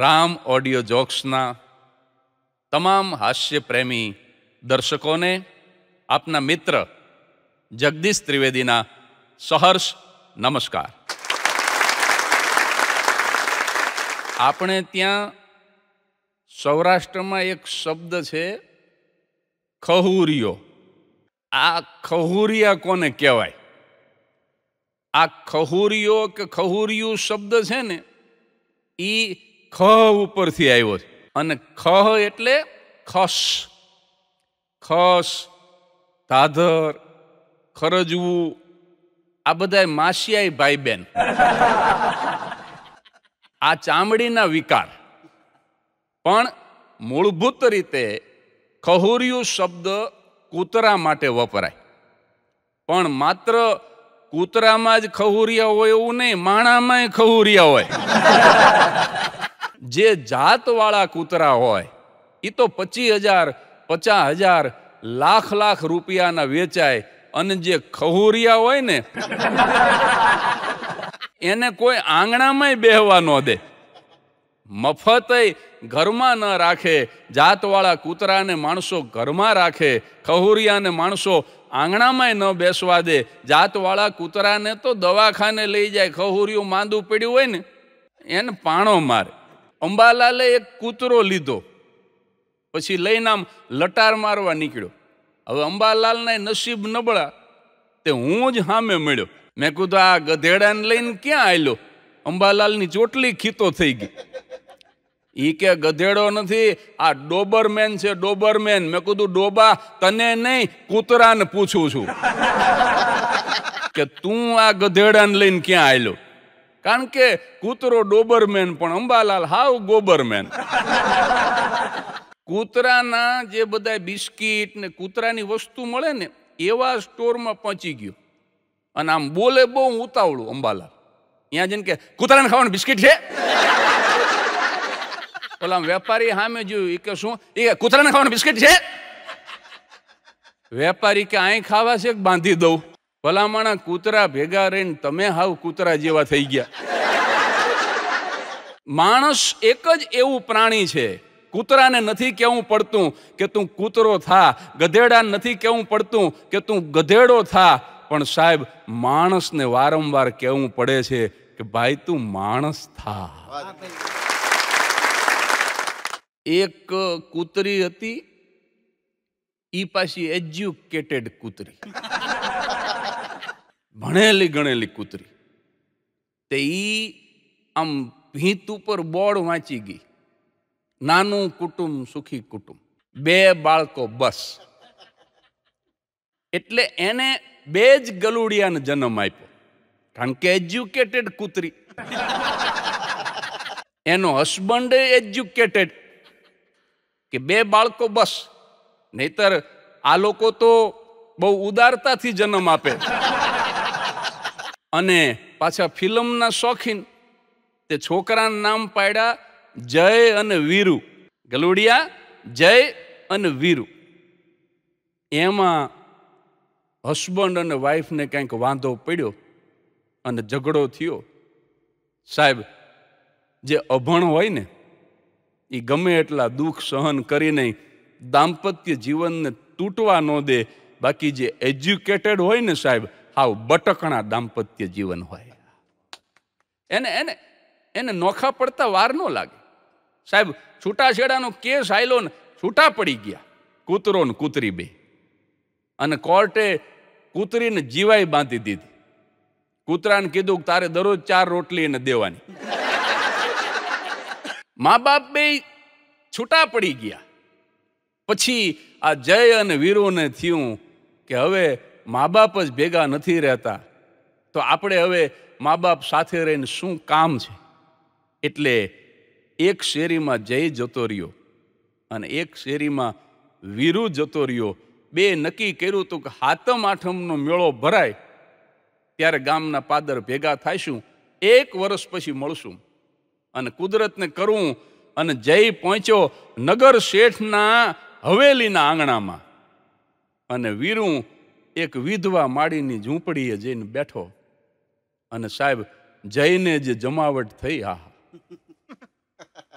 Ram audio જોક્સના તમામ હાસ્ય પ્રેમી દર્શકોને આપના મિત્ર જગદીશ ત્રિવેદીના સહર્ષ નમસ્કાર આપણે ત્યાં સૌરાષ્ટ્રમાં એક શબ્દ છે ખહુરિયો આ ખહુરિયા કોને કહેવાય આ ખહુરિયો કે ખહુરિયું શબ્દ છે ને એ ખ ઉપરથી આવ્યો છે અને ખ એટલે ખસ ખસ તાધર ખરજવું આ બધા માસિયાઈ ભાઈ બેન આ ચામડીના વિકાર પણ મૂળભૂત રીતે ખહુરિયું શબ્દ કૂતરા માટે વપરાય પણ માત્ર કૂતરામાં જ ખહુરિયા હોય એવું નહીં માણામાંય ખહુરિયા હોય જે જાતવાળા કૂતરા હોય એ તો પચીસ હજાર પચાસ હજાર લાખ લાખ રૂપિયાના વેચાય અને જે ખહુરિયા હોય ને એને કોઈ આંગણામાં બેહવા ન દે મફતય ઘરમાં ન રાખે જાતવાળા કૂતરાને માણસો ઘરમાં રાખે ખહુરિયાને માણસો આંગણામાં ન બેસવા દે જાતવાળા કૂતરાને તો દવાખાને લઈ જાય ખહુરિયું માંદું પડ્યું હોય ને એને પાણો મારે અંબાલાલે એક કૂતરો લીધો પછી લઈને આમ લટાર મારવા નીકળ્યો હવે અંબાલાલના નસીબ નબળા તે હું જ સામે મળ્યો મેં કીધું આ ગધેડાને લઈને ક્યાં આવેલો અંબાલાલની ચોટલી ખીતો થઈ ગઈ ઈ કે ગધેડો નથી આ ડોબરમેન છે ડોબરમેન મેં કીધું ડોબા તને નહીં કૂતરાને પૂછું છું કે તું આ ગધેડાને લઈને ક્યાં આવેલો કારણ કે કૂતરો ડોબરમેન પણ અંબાલાલ હાવ ગોબરમેન કૂતરાના જે બધા બિસ્કીટ ને કૂતરાની વસ્તુ મળે ને એવા સ્ટોરમાં પહોંચી ગયો અને આમ બોલે બહુ ઉતાવળું અંબાલાલ ત્યાં જઈને કે કૂતરાને ખાવાનું બિસ્કીટ છે પેલા વેપારી સામે જોયું એ કે શું એ કૂતરાને ખાવાનું બિસ્કીટ છે વેપારી કે અહીં ખાવા છે બાંધી દઉં ભલામણા કૂતરા ભેગા રહીને તમે હાવ કૂતરા જેવા થઈ ગયા માણસ એક જ એવું પ્રાણી છે કૂતરાને નથી કેવું પડતું કે તું કૂતરો થા ગધેડા નથી કેવું પડતું કે તું ગધેડો થા પણ સાહેબ માણસને વારંવાર કેવું પડે છે કે ભાઈ તું માણસ થા એક કૂતરી હતી ઈ પાછી એજ્યુકેટેડ કૂતરી ભણેલી ગણેલી કૂતરી તે ઈ આમ ભીત ઉપર બોર્ડ વાંચી ગઈ નાનું કુટુંબ સુખી કુટુંબ બે બાળકો બસ એટલે એને બે જ ગલુડિયાને જન્મ આપ્યો કારણ કે એજ્યુકેટેડ કૂતરી એનો હસબન્ડ એજ્યુકેટેડ કે બે બાળકો બસ નહીતર આ લોકો તો બહુ ઉદારતાથી જન્મ આપે અને પાછા ફિલ્મના શોખીન તે છોકરાના નામ પાડ્યા જય અને વીરુ ગલુડિયા જય અને વીરુ એમાં હસબન્ડ અને વાઈફને કંઈક વાંધો પડ્યો અને ઝઘડો થયો સાહેબ જે અભણ હોય ને એ ગમે એટલા દુઃખ સહન કરીને દાંપત્ય જીવનને તૂટવા ન દે બાકી જે એજ્યુકેટેડ હોય ને સાહેબ હાવ બટકણા દાંપત્ય જીવન હોય એને એને એને નોખા પડતા વાર ન લાગે સાહેબ છૂટાછેડાનો કેસ આયલો ને છૂટા પડી ગયા કૂતરો ને કૂતરી બે અને કોર્ટે કૂતરીને જીવાઈ બાંધી દીધી કૂતરાને કીધું કે તારે દરરોજ ચાર રોટલી એને દેવાની મા બાપ બે છૂટા પડી ગયા પછી આ જય અને વીરોને થયું કે હવે મા બાપ જ ભેગા નથી રહેતા તો આપણે હવે મા બાપ સાથે રહીને શું કામ છે એટલે એક શેરીમાં જય જતો રહ્યો અને એક શેરીમાં વીરુ જતો રહ્યો બે નક્કી કર્યું હતું કે હાતમ આઠમનો મેળો ભરાય ત્યારે ગામના પાદર ભેગા થાશું એક વર્ષ પછી મળશું અને કુદરતને કરવું અને જય પહોંચ્યો નગર શેઠના હવેલીના આંગણામાં અને વીરું એક વિધવા માળીની ઝૂંપડીએ જઈને બેઠો અને સાહેબ જઈને જે જમાવટ થઈ આ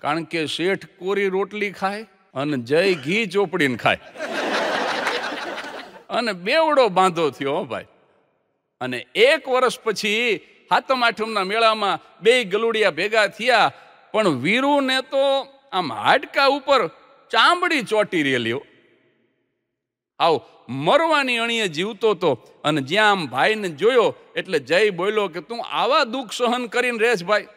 કારણ કે શેઠ કોરી રોટલી ખાય અને જય ઘી ચોપડીને ખાય અને બેવડો બાંધો થયો ભાઈ અને એક વર્ષ પછી હાથમ આઠમના મેળામાં બે ગલુડિયા ભેગા થયા પણ વીરુને તો આમ હાડકા ઉપર ચામડી ચોટી રેલ્યો આવ મરવાની અણીએ જીવતો હતો અને જ્યાં આમ ભાઈને જોયો એટલે જય બોલ્યો કે તું આવા દુઃખ સહન કરીને રહેશ ભાઈ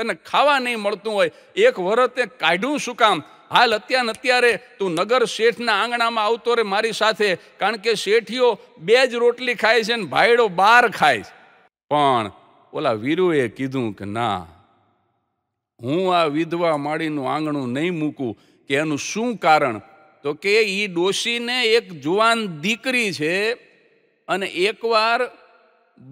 તને ખાવા નહીં મળતું હોય એક વરતે કાઢ્યું શું કામ હાલ અત્યારે અત્યારે તું નગર શેઠના આંગણામાં આવતો રે મારી સાથે કારણ કે શેઠીઓ બે જ રોટલી ખાય છે ને ભાઈડો બાર ખાય છે પણ ઓલા વીરુએ કીધું કે ના હું આ વિધવા માળીનું આંગણું નહીં મૂકું કે એનું શું કારણ તો કે એ ડોશીને એક જુવાન દીકરી છે અને એકવાર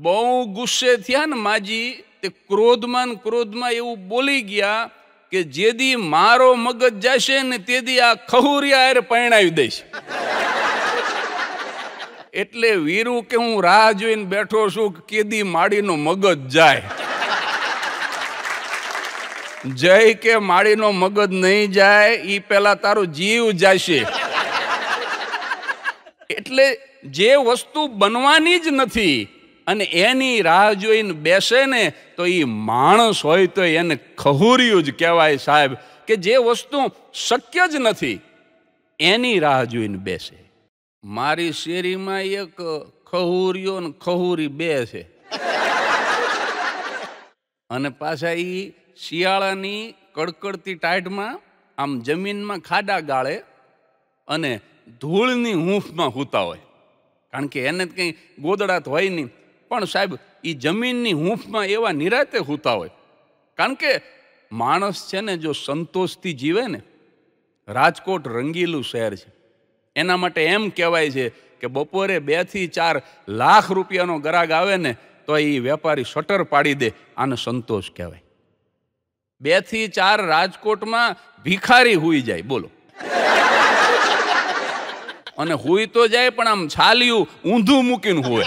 બહુ ગુસ્સે થયા ને માજી તે ક્રોધમાં ક્રોધમાં એવું બોલી ગયા કે જેદી મારો મગજ જશે ને તે દી આ ખહુરિયા પરણાવી દઈશ એટલે વીરુ કે હું રાહ જોઈને બેઠો છું કેદી માડીનો મગજ જાય જય કે માળીનો મગજ નહીં જાય એ પહેલા તારો જીવ જશે એટલે જે વસ્તુ બનવાની જ નથી અને એની રાહ જોઈને બેસે ને તો એ માણસ હોય તો એને ખહુર્યું જ કહેવાય સાહેબ કે જે વસ્તુ શક્ય જ નથી એની રાહ જોઈને બેસે મારી શેરીમાં એક ખહુર્યો ને ખહુરી બે છે અને પાછા એ શિયાળાની કડકડતી ટાઢમાં આમ જમીનમાં ખાડા ગાળે અને ધૂળની હૂંફમાં હૂતા હોય કારણ કે એને કંઈ ગોદડાત હોય નહીં પણ સાહેબ એ જમીનની હૂંફમાં એવા નિરાતે હૂતા હોય કારણ કે માણસ છે ને જો સંતોષથી જીવે ને રાજકોટ રંગીલું શહેર છે એના માટે એમ કહેવાય છે કે બપોરે બેથી ચાર લાખ રૂપિયાનો ગ્રાહક આવે ને તો એ વેપારી શટર પાડી દે આને સંતોષ કહેવાય બે થી ચાર રાજકોટમાં ભિખારી હુઈ જાય બોલો અને હુઈ તો જાય પણ આમ છાલિયું ઊંધું મૂકીને હુએ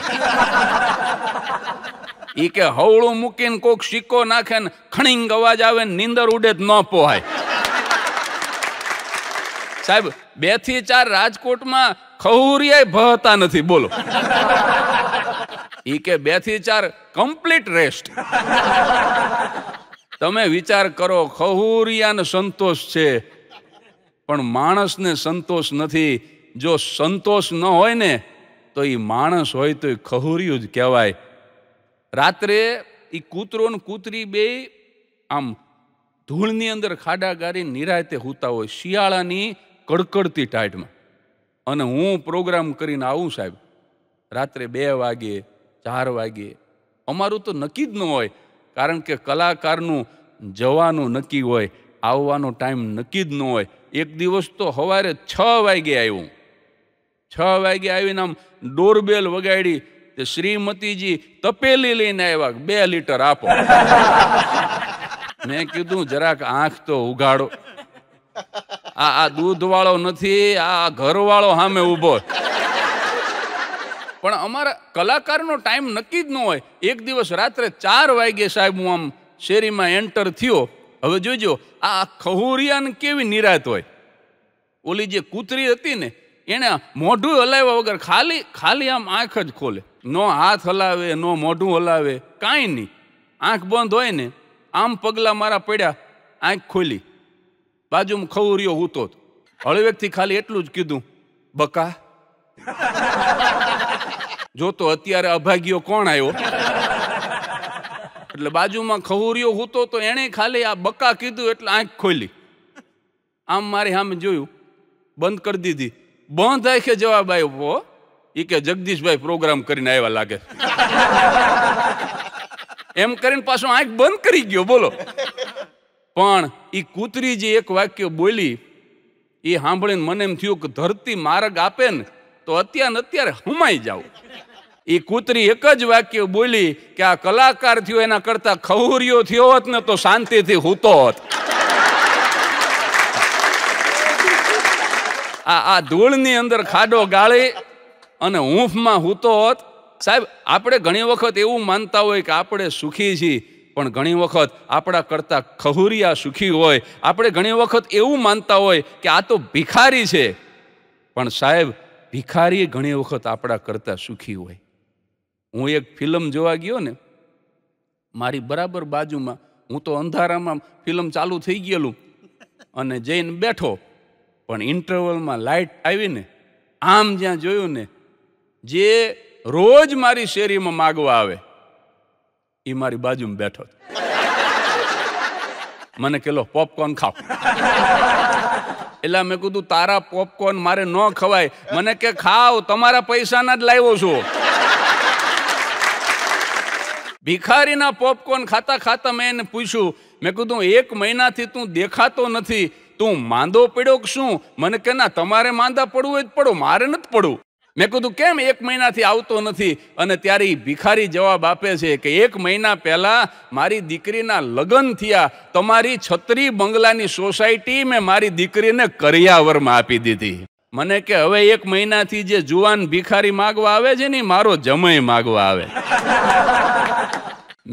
ઈ કે હવળું મૂકીને કોક સિક્કો નાખે ને ખણીંગ અવાજ આવે ને નીંદર ઉડે જ ન પોહાય સાહેબ બે થી ચાર રાજકોટમાં ખહુરિયાય ભહતા નથી બોલો ઈ કે બે થી ચાર કમ્પ્લીટ રેસ્ટ તમે વિચાર કરો ખહુરિયાને સંતોષ છે પણ માણસને સંતોષ નથી જો સંતોષ ન હોય ને તો એ માણસ હોય તો એ ખહુરિયું જ કહેવાય રાત્રે એ કૂતરો ને કૂતરી બે આમ ધૂળની અંદર ખાડા ગારી નિરાયતે હોતા હોય શિયાળાની કડકડતી ટાઈટમાં અને હું પ્રોગ્રામ કરીને આવું સાહેબ રાત્રે બે વાગે ચાર વાગે અમારું તો નક્કી જ ન હોય કારણ કે કલાકારનું જવાનું નક્કી હોય આવવાનો ટાઈમ નક્કી જ ન હોય એક દિવસ તો સવારે છ વાગે આવ્યું છ વાગે આવીને આમ ડોરબેલ વગાડી તે શ્રીમતીજી તપેલી લઈને આવ્યા બે લીટર આપો મેં કીધું જરાક આંખ તો ઉઘાડો આ આ દૂધવાળો નથી આ ઘરવાળો સામે ઊભો પણ અમારા કલાકારનો ટાઈમ નક્કી જ ન હોય એક દિવસ રાત્રે ચાર વાગે સાહેબ હું આમ શેરીમાં એન્ટર થયો હવે જોજો આ ખહુરિયાને કેવી નિરાત હોય ઓલી જે કૂતરી હતી ને એણે મોઢું હલાવ્યા વગર ખાલી ખાલી આમ આંખ જ ખોલે નો હાથ હલાવે નો મોઢું હલાવે કાંઈ નહીં આંખ બંધ હોય ને આમ પગલાં મારા પડ્યા આંખ ખોલી બાજુમાં ખવરીઓ હૂતો હતો હળવેકથી ખાલી એટલું જ કીધું બકા જો તો અત્યારે અભાગ્યો કોણ આવ્યો એટલે બાજુમાં ખહુરિયો હૂતો તો એણે ખાલી આ બકા કીધું એટલે આંખ ખોલી આમ મારી સામે જોયું બંધ કરી દીધી બંધ આંખે જવાબ આવ્યો એ કે જગદીશભાઈ પ્રોગ્રામ કરીને આવ્યા લાગે એમ કરીને પાછો આંખ બંધ કરી ગયો બોલો પણ એ કૂતરી જે એક વાક્ય બોલી એ સાંભળીને મને એમ થયું કે ધરતી માર્ગ આપે ને તો અત્યારે અત્યારે હુમાઈ જાઉં એ કૂતરી એક જ વાક્ય બોલી કે આ કલાકાર થયો એના કરતા ખવરિયો થયો હોત ને તો શાંતિથી હૂતો હોત આ આ ધૂળની અંદર ખાડો ગાળી અને ઊંફમાં હૂતો હોત સાહેબ આપણે ઘણી વખત એવું માનતા હોય કે આપણે સુખી છીએ પણ ઘણી વખત આપણા કરતાં ખહુરિયા સુખી હોય આપણે ઘણી વખત એવું માનતા હોય કે આ તો ભિખારી છે પણ સાહેબ ભિખારી ઘણી વખત આપણા કરતાં સુખી હોય હું એક ફિલ્મ જોવા ગયો ને મારી બરાબર બાજુમાં હું તો અંધારામાં ફિલ્મ ચાલુ થઈ ગયેલું અને જઈને બેઠો પણ ઇન્ટરવલમાં લાઇટ આવીને આમ જ્યાં જોયું ને જે રોજ મારી શેરીમાં માગવા આવે એ મારી બાજુમાં બેઠો મને કેલો પોપકોર્ન ખાવ એટલે મેં કીધું તારા પોપકોર્ન મારે ન ખવાય મને કે ખાવ તમારા પૈસાના જ લાવ્યો છું ભિખારીના પોપકોર્ન ખાતા ખાતા મેં એને પૂછ્યું મેં કીધું એક મહિનાથી તું દેખાતો નથી તું માંદો પડ્યો કે શું મને કે ના તમારે માંદા પડવું હોય જ પડો મારે નથી પડવું મેં કીધું કેમ એક મહિનાથી આવતો નથી અને ત્યારે એ ભિખારી જવાબ આપે છે કે એક મહિના પહેલાં મારી દીકરીના લગ્ન થયા તમારી છત્રી બંગલાની સોસાયટી મેં મારી દીકરીને કરિયાવરમાં આપી દીધી મને કે હવે એક મહિનાથી જે જુવાન ભિખારી માગવા આવે છે ને મારો જમય માગવા આવે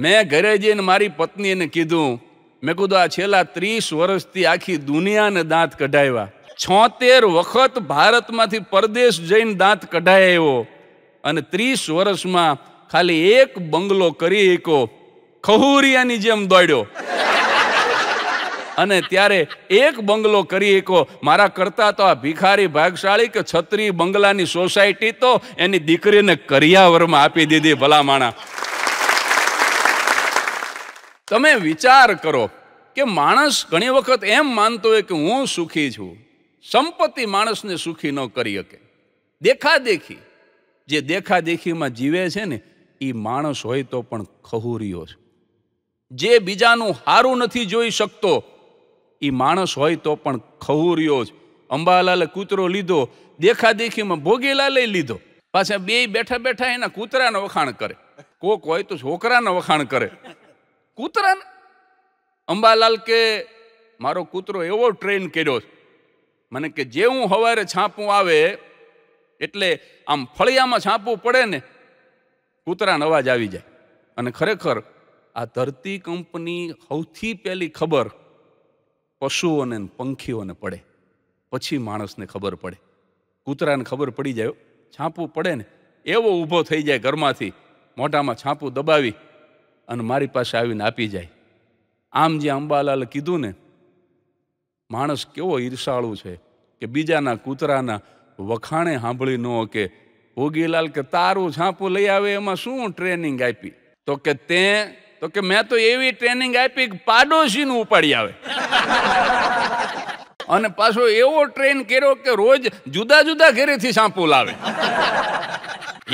મેં ઘરે જઈને મારી પત્નીને કીધું મેં કીધું આ છેલ્લા ત્રીસ વર્ષથી આખી દુનિયાને દાંત કઢાવ્યા છોતેર વખત ભારતમાંથી પરદેશ જઈને દાંત કઢાયો અને ત્રીસ વર્ષમાં ખાલી એક બંગલો કરી એકો ખહુરિયાની જેમ દોડ્યો અને ત્યારે એક બંગલો કરી એકો મારા કરતા તો આ ભિખારી ભાગશાળી કે છત્રી બંગલાની સોસાયટી તો એની દીકરીને કરિયાવરમાં આપી દીધી ભલામાણા તમે વિચાર કરો કે માણસ ઘણી વખત એમ માનતો હોય કે હું સુખી છું સંપત્તિ માણસને સુખી ન કરી શકે દેખાદેખી જે દેખાદેખીમાં જીવે છે ને એ માણસ હોય તો પણ ખહુરિયો છે જે બીજાનું હારું નથી જોઈ શકતો એ માણસ હોય તો પણ ખવુર્યો જ અંબાલાલે કૂતરો લીધો દેખાદેખીમાં ભોગેલા લઈ લીધો પાછા બે બેઠા બેઠા એના કૂતરાને વખાણ કરે કોક હોય તો છોકરાને વખાણ કરે કૂતરાને અંબાલાલ કે મારો કૂતરો એવો ટ્રેન કર્યો મને કે જે હું સવારે છાપું આવે એટલે આમ ફળિયામાં છાપવું પડે ને કૂતરાનો અવાજ આવી જાય અને ખરેખર આ ધરતી કંપની સૌથી પહેલી ખબર પશુઓને પંખીઓને પડે પછી માણસને ખબર પડે કૂતરાને ખબર પડી જાય છાપું પડે ને એવો ઊભો થઈ જાય ઘરમાંથી મોઢામાં છાપું દબાવી અને મારી પાસે આવીને આપી જાય આમ જે અંબાલાલે કીધું ને માણસ કેવો ઈર્ષાળુ છે કે બીજાના કૂતરાના વખાણે સાંભળી ન કે ભોગીલાલ કે તારું છાપું લઈ આવે એમાં શું ટ્રેનિંગ આપી તો કે તે તો કે મેં તો એવી ટ્રેનિંગ આપી કે પાડોશીનું ઉપાડી આવે અને પાછો એવો ટ્રેન કર્યો કે રોજ જુદા જુદા ઘેરેથી સાંપુ લાવે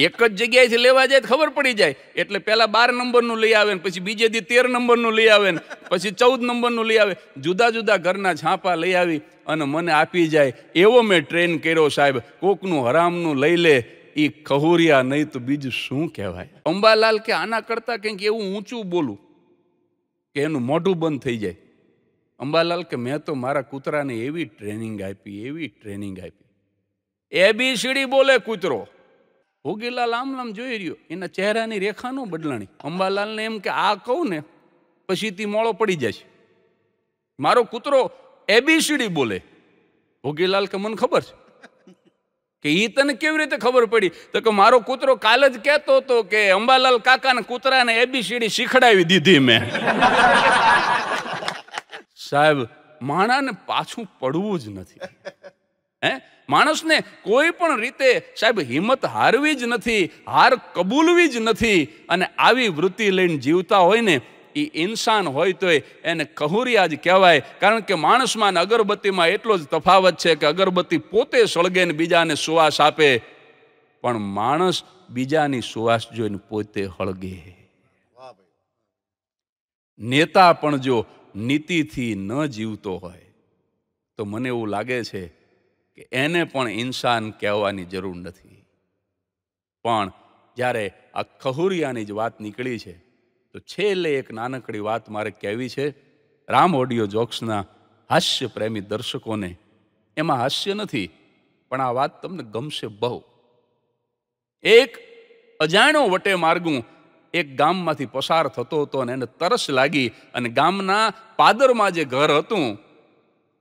એક જ જગ્યાએથી લેવા જાય ખબર પડી જાય એટલે પહેલાં બાર નંબરનું લઈ આવે ને પછી બીજે દી તેર નંબરનું લઈ આવે ને પછી ચૌદ નંબરનું લઈ આવે જુદા જુદા ઘરના છાંપા લઈ આવી અને મને આપી જાય એવો મેં ટ્રેન કર્યો સાહેબ કોકનું હરામનું લઈ લે એ કહુરિયા નહીં તો બીજું શું કહેવાય અંબાલાલ કે આના કરતાં કંઈક એવું ઊંચું બોલું કે એનું મોઢું બંધ થઈ જાય અંબાલાલ કે મેં તો મારા કૂતરાને એવી ટ્રેનિંગ આપી એવી ટ્રેનિંગ આપી એબીસીડી બોલે કૂતરો ભોગીલાલ આમ આમ જોઈ રહ્યો એના ચહેરાની રેખાનું બદલાણી અંબાલાલને એમ કે આ કહું ને પછી તે મોળો પડી જશે મારો કૂતરો એબીસીડી બોલે ભોગીલાલ કે મને ખબર છે કે એ તને કેવી રીતે ખબર પડી તો કે મારો કૂતરો કાલ જ કહેતો હતો કે અંબાલાલ કાકાને કૂતરાને એબીસીડી શીખડાવી દીધી મેં સાહેબ માણાને પાછું પડવું જ નથી હે માણસને કોઈ પણ રીતે સાહેબ હિંમત હારવી જ નથી હાર કબૂલવી જ નથી અને આવી વૃત્તિ લઈને જીવતા હોય ને એ ઇન્સાન હોય તોય એને કહુરિયા જ કહેવાય કારણ કે માણસમાં ને અગરબત્તીમાં એટલો જ તફાવત છે કે અગરબત્તી પોતે સળગે ને બીજાને સુવાસ આપે પણ માણસ બીજાની સુવાસ જોઈને પોતે હળગે નેતા પણ જો નીતિથી ન જીવતો હોય તો મને એવું લાગે છે કે એને પણ ઇન્સાન કહેવાની જરૂર નથી પણ જ્યારે આ ખહુરિયાની જ વાત નીકળી છે તો છેલ્લે એક નાનકડી વાત મારે કહેવી છે રામ ઓડિયો જોક્સના હાસ્ય પ્રેમી દર્શકોને એમાં હાસ્ય નથી પણ આ વાત તમને ગમશે બહુ એક અજાણ્યો વટે માર્ગું એક ગામમાંથી પસાર થતો હતો અને એને તરસ લાગી અને ગામના પાદરમાં જે ઘર હતું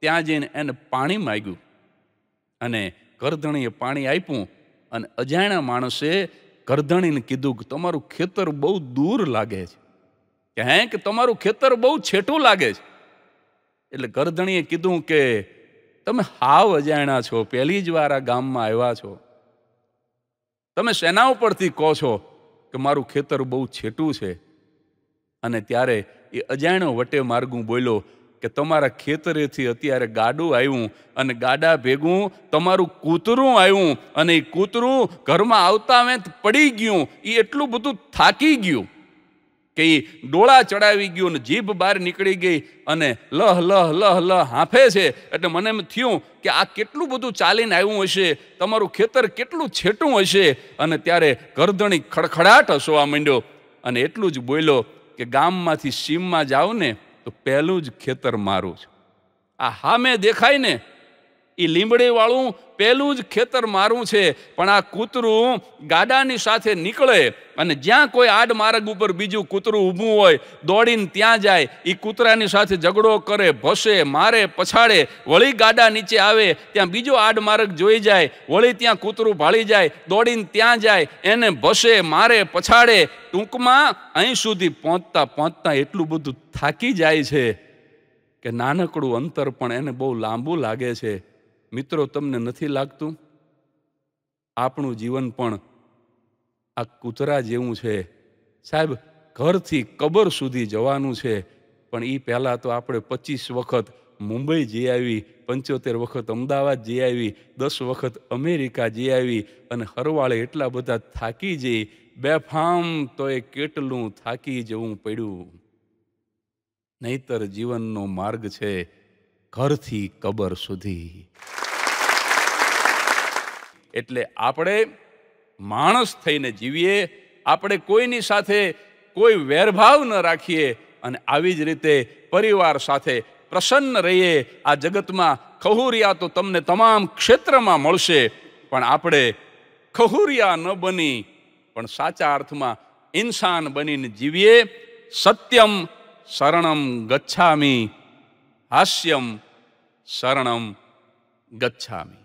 ત્યાં જઈને એને પાણી માગ્યું અને કરધણીએ પાણી આપ્યું અને અજાણ્યા માણસે કરધણીને કીધું કે તમારું ખેતર બહુ દૂર લાગે છે કે કે તમારું ખેતર બહુ છેટું લાગે છે એટલે ગરધણીએ કીધું કે તમે હાવ અજાણ્યા છો પહેલી જ વાર આ ગામમાં આવ્યા છો તમે સેના ઉપરથી કહો છો કે મારું ખેતર બહુ છેટું છે અને ત્યારે એ અજાણ્યો વટે માર્ગું બોલ્યો કે તમારા ખેતરેથી અત્યારે ગાડું આવ્યું અને ગાડા ભેગું તમારું કૂતરું આવ્યું અને એ કૂતરું ઘરમાં આવતા મેં પડી ગયું એ એટલું બધું થાકી ગયું કે એ ડોળા ચડાવી ગયું ને જીભ બહાર નીકળી ગઈ અને લહ લહ લહ લહ હાંફે છે એટલે મને એમ થયું કે આ કેટલું બધું ચાલીને આવ્યું હશે તમારું ખેતર કેટલું છેટું હશે અને ત્યારે ગરદણી ખડખડાટ હસવા માંડ્યો અને એટલું જ બોલ્યો કે ગામમાંથી સીમમાં જાઓ ને તો પહેલું જ ખેતર મારું છે આ હામે દેખાય ને એ લીમડીવાળું પહેલું જ ખેતર મારું છે પણ આ કૂતરું ગાડાની સાથે નીકળે અને જ્યાં કોઈ આડ માર્ગ ઉપર બીજું કૂતરું ઊભું હોય દોડીને ત્યાં જાય એ કૂતરાની સાથે ઝઘડો કરે ભસે મારે પછાડે વળી ગાડા નીચે આવે ત્યાં બીજો આડ માર્ગ જોઈ જાય વળી ત્યાં કૂતરું ભાળી જાય દોડીને ત્યાં જાય એને ભસે મારે પછાડે ટૂંકમાં અહીં સુધી પહોંચતા પહોંચતા એટલું બધું થાકી જાય છે કે નાનકડું અંતર પણ એને બહુ લાંબુ લાગે છે મિત્રો તમને નથી લાગતું આપણું જીવન પણ આ કૂતરા જેવું છે સાહેબ ઘરથી કબર સુધી જવાનું છે પણ એ પહેલાં તો આપણે પચીસ વખત મુંબઈ જઈ આવી પંચોતેર વખત અમદાવાદ જઈ આવી દસ વખત અમેરિકા જઈ આવી અને હરવાળે એટલા બધા થાકી જઈ બેફામ તો એ કેટલું થાકી જવું પડ્યું નહીતર જીવનનો માર્ગ છે ઘરથી કબર સુધી એટલે આપણે માણસ થઈને જીવીએ આપણે કોઈની સાથે કોઈ વેરભાવ ન રાખીએ અને આવી જ રીતે પરિવાર સાથે પ્રસન્ન રહીએ આ જગતમાં ખહુરિયા તો તમને તમામ ક્ષેત્રમાં મળશે પણ આપણે ખહુરિયા ન બની પણ સાચા અર્થમાં ઇન્સાન બનીને જીવીએ સત્યમ શરણમ ગચ્છામી હાસ્યમ શરણમ ગચ્છામી